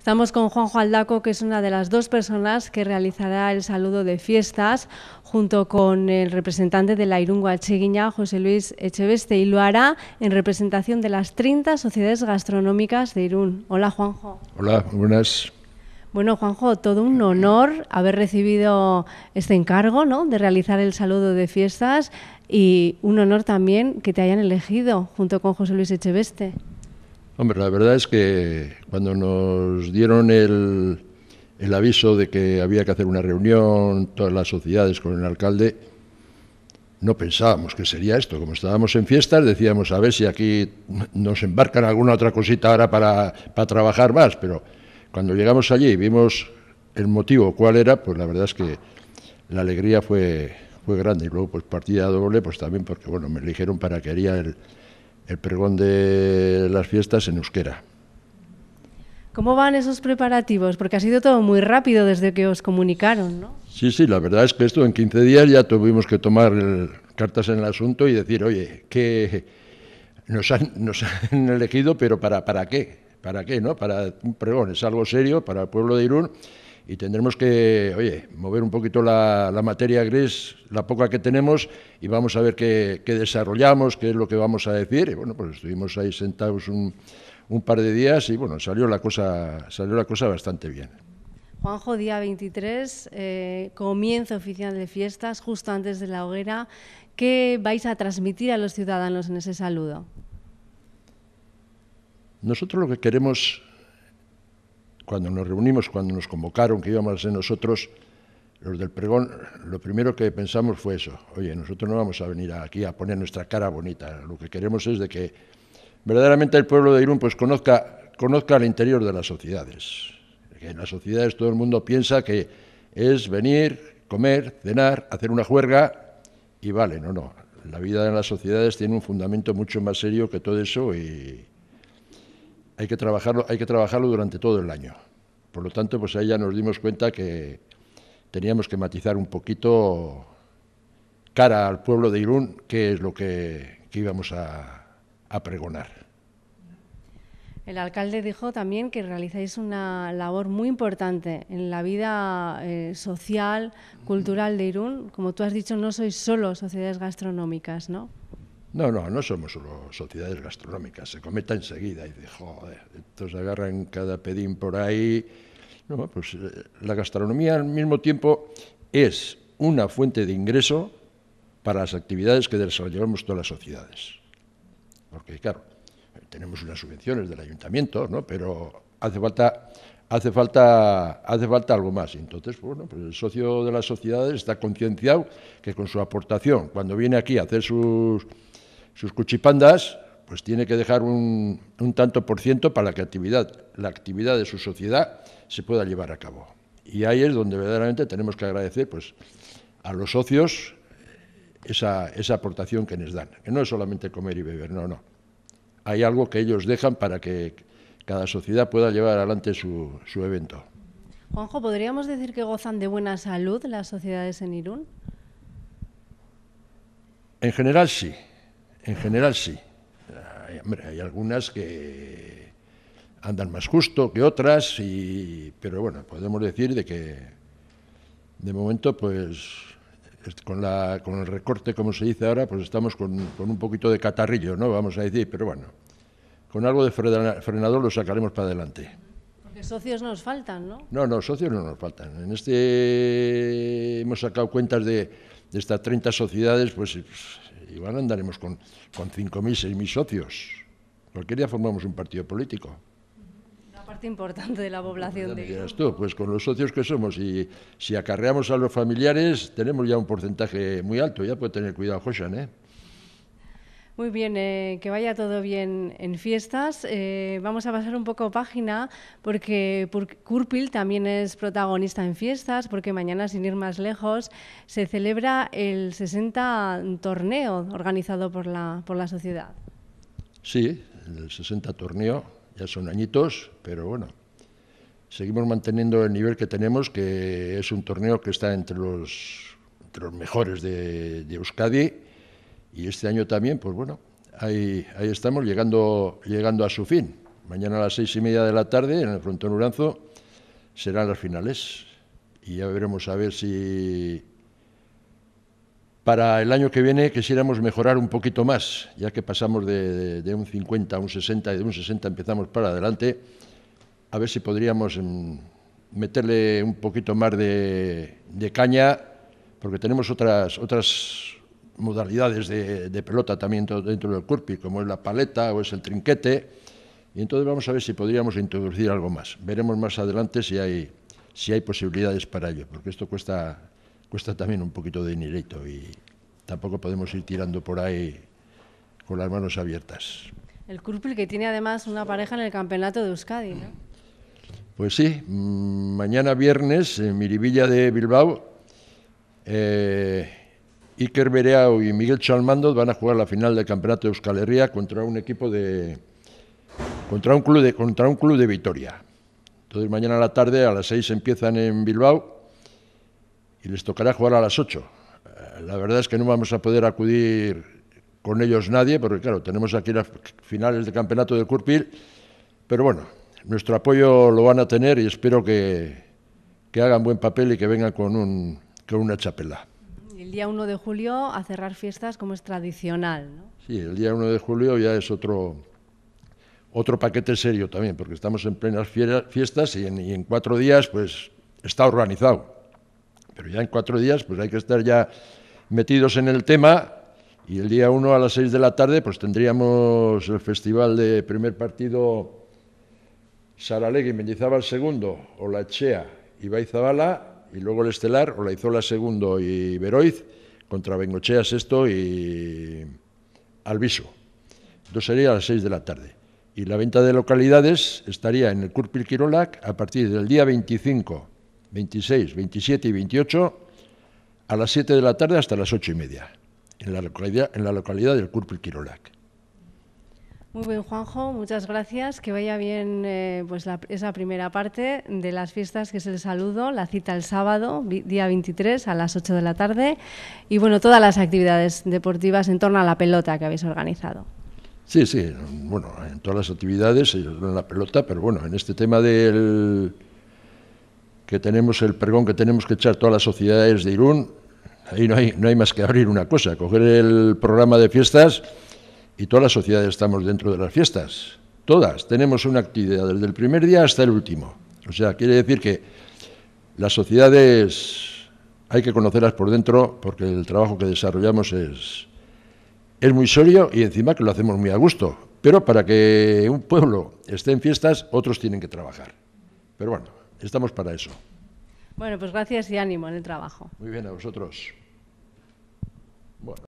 Estamos con Juanjo Aldaco, que es una de las dos personas que realizará el saludo de fiestas junto con el representante de la Irún Chiguiña, José Luis Echeveste, y lo hará en representación de las 30 sociedades gastronómicas de Irún. Hola, Juanjo. Hola, buenas. Bueno, Juanjo, todo un honor haber recibido este encargo, de realizar el saludo de fiestas y un honor también que te hayan elegido junto con José Luis Echeveste. Hombre, la verdad es que cuando nos dieron el, aviso de que había que hacer una reunión, todas las sociedades con el alcalde, no pensábamos que sería esto. Como estábamos en fiestas, decíamos, a ver si aquí nos embarcan alguna otra cosita ahora para, trabajar más. Pero cuando llegamos allí y vimos el motivo, cuál era, pues la verdad es que la alegría fue, fue grande. Y luego, pues partida doble, pues también porque, bueno, me eligieron para que haría el, el pregón de las fiestas en euskera. ¿Cómo van esos preparativos? Porque ha sido todo muy rápido desde que os comunicaron, ¿no? Sí, sí, la verdad es que esto en 15 días ya tuvimos que tomar cartas en el asunto y decir, oye, que nos han, elegido, pero ¿para, para qué? ¿Para qué? ¿no? Para un pregón, es algo serio para el pueblo de Irún y tendremos que, oye, mover un poquito la, materia gris, la poca que tenemos, y vamos a ver qué, desarrollamos, qué es lo que vamos a decir. bueno, pues estuvimos ahí sentados un, par de días y bueno, salió la cosa, salió la cosa bastante bien. Juanjo, día 23, eh, comienzo oficial de fiestas, justo antes de la hoguera. ¿Qué vais a transmitir a los ciudadanos en ese saludo? Nosotros lo que queremos cuando nos reunimos, cuando nos convocaron que íbamos a ser nosotros, los del pregón, lo primero que pensamos fue eso. Oye, nosotros no vamos a venir aquí a poner nuestra cara bonita. Lo que queremos es de que verdaderamente el pueblo de Irún pues conozca, conozca el interior de las sociedades. en las sociedades todo el mundo piensa que es venir, comer, cenar, hacer una juerga y vale, no, no. La vida en las sociedades tiene un fundamento mucho más serio que todo eso y, hay que trabajarlo, hay que trabajarlo durante todo el año. Por lo tanto, pues ahí ya nos dimos cuenta que teníamos que matizar un poquito cara al pueblo de Irún qué es lo que, íbamos a, pregonar. El alcalde dijo también que realizáis una labor muy importante en la vida eh, social, cultural de Irún. Como tú has dicho, no sois solo sociedades gastronómicas, ¿no? No, no, no somos solo sociedades gastronómicas, se cometa enseguida y dice, joder, entonces agarran cada pedín por ahí. No, pues eh, la gastronomía al mismo tiempo es una fuente de ingreso para las actividades que desarrollamos todas las sociedades. Porque claro, tenemos unas subvenciones del ayuntamiento, ¿no? pero hace falta, hace falta, hace falta algo más. Entonces, bueno, pues el socio de las sociedades está concienciado que con su aportación, cuando viene aquí a hacer sus sus cuchipandas, pues tiene que dejar un, tanto por ciento para que actividad, la actividad de su sociedad se pueda llevar a cabo. Y ahí es donde verdaderamente tenemos que agradecer pues, a los socios eh, esa, aportación que nos dan, que no es solamente comer y beber, no, no. Hay algo que ellos dejan para que cada sociedad pueda llevar adelante su, su evento. Juanjo, ¿podríamos decir que gozan de buena salud las sociedades en Irún? En general sí. En general sí. Hay, algunas que andan más justo que otras, y, pero bueno, podemos decir de que de momento, pues con, con el recorte, como se dice ahora, pues estamos con, un poquito de catarrillo, ¿no? Vamos a decir, pero bueno, con algo de frenador lo sacaremos para adelante. Porque socios nos faltan, ¿no? No, no, socios no nos faltan. En este hemos sacado cuentas de, estas 30 sociedades, pues igual andaremos con, con 5.000, 6.000 socios. Cualquier día formamos un partido político. Una parte importante de la población. De pues con los socios que somos y si acarreamos a los familiares, tenemos ya un porcentaje muy alto. Ya puede tener cuidado, Josian, ¿eh? Muy bien, eh, que vaya todo bien en fiestas. Eh, vamos a pasar un poco página porque Curpil también es protagonista en fiestas porque mañana, sin ir más lejos, se celebra el 60 torneo organizado por la, por la sociedad. Sí, el 60 torneo, ya son añitos, pero bueno, seguimos manteniendo el nivel que tenemos, que es un torneo que está entre los, los mejores de, de Euskadi y este año también, pues bueno, ahí, ahí estamos llegando, llegando a su fin. Mañana a las seis y media de la tarde, en el frontón Uranzo, serán las finales. Y ya veremos a ver si para el año que viene quisiéramos mejorar un poquito más, ya que pasamos de, un 50 a un 60 y de un 60 empezamos para adelante, a ver si podríamos mm, meterle un poquito más de, de caña, porque tenemos otras, otras modalidades de, de pelota también dentro del curpi, como es la paleta o es el trinquete. Y entonces vamos a ver si podríamos introducir algo más. Veremos más adelante si hay, si hay posibilidades para ello, porque esto cuesta, cuesta también un poquito de dinerito y tampoco podemos ir tirando por ahí con las manos abiertas. El curpil que tiene además una pareja en el campeonato de Euskadi, ¿no? Pues sí, mm, mañana viernes en Miribilla de Bilbao. Eh, Iker Bereao y Miguel Chalmando van a jugar la final del Campeonato de Euskal Herria contra un equipo de contra un club de contra un club de Vitoria. Entonces mañana a la tarde a las seis empiezan en Bilbao y les tocará jugar a las ocho. Eh, la verdad es que no vamos a poder acudir con ellos nadie porque claro, tenemos aquí las finales del Campeonato de Curpil, pero bueno, nuestro apoyo lo van a tener y espero que, que hagan buen papel y que vengan con, un, con una chapela el día 1 de julio a cerrar fiestas como es tradicional. ¿no? Sí, el día 1 de julio ya es otro, otro paquete serio también, porque estamos en plenas fiestas y en, cuatro días pues está organizado. Pero ya en cuatro días pues hay que estar ya metidos en el tema y el día 1 a las 6 de la tarde pues tendríamos el festival de primer partido Saralegui, Mendizábal segundo, Olachea, y Baizabala y luego el Estelar, o la la segundo y Beroiz, contra Bengochea sexto y Alviso. Dos sería a las seis de la tarde. Y la venta de localidades estaría en el Curpil Quirolac a partir del día 25, 26, 27 y 28 a las 7 de la tarde hasta las ocho y media, en la localidad, en la localidad del Curpil Quirolac. Muy bien, Juanjo, muchas gracias. Que vaya bien eh, pues esa primera parte de las fiestas, que es el saludo, la cita el sábado, día 23 a las 8 de la tarde, y bueno, todas las actividades deportivas en torno a la pelota que habéis organizado. Sí, sí, bueno, en todas las actividades, en la pelota, pero bueno, en este tema del que tenemos el pergón que tenemos que echar todas las sociedades de Irún, ahí no hay, no hay más que abrir una cosa, coger el programa de fiestas y todas las sociedades estamos dentro de las fiestas. Todas tenemos una actividad desde el primer día hasta el último. O sea, quiere decir que las sociedades hay que conocerlas por dentro porque el trabajo que desarrollamos es, es muy serio y encima que lo hacemos muy a gusto. Pero para que un pueblo esté en fiestas, otros tienen que trabajar. Pero bueno, estamos para eso. Bueno, pues gracias y ánimo en el trabajo. Muy bien, a vosotros. Bueno.